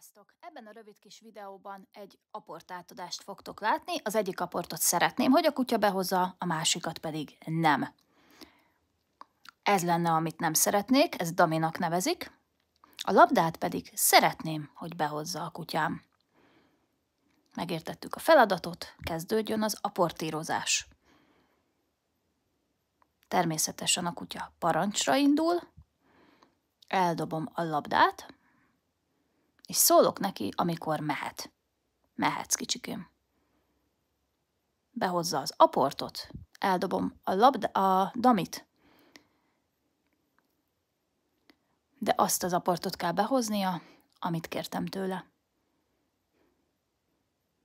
Sziasztok! Ebben a rövid kis videóban egy aportátadást fogtok látni. Az egyik aportot szeretném, hogy a kutya behozza, a másikat pedig nem. Ez lenne, amit nem szeretnék, ez daminak nevezik. A labdát pedig szeretném, hogy behozza a kutyám. Megértettük a feladatot, kezdődjön az aportírozás. Természetesen a kutya parancsra indul, eldobom a labdát, és szólok neki, amikor mehet. Mehetsz, kicsikém. Behozza az aportot, eldobom a, labda, a damit, de azt az aportot kell behoznia, amit kértem tőle.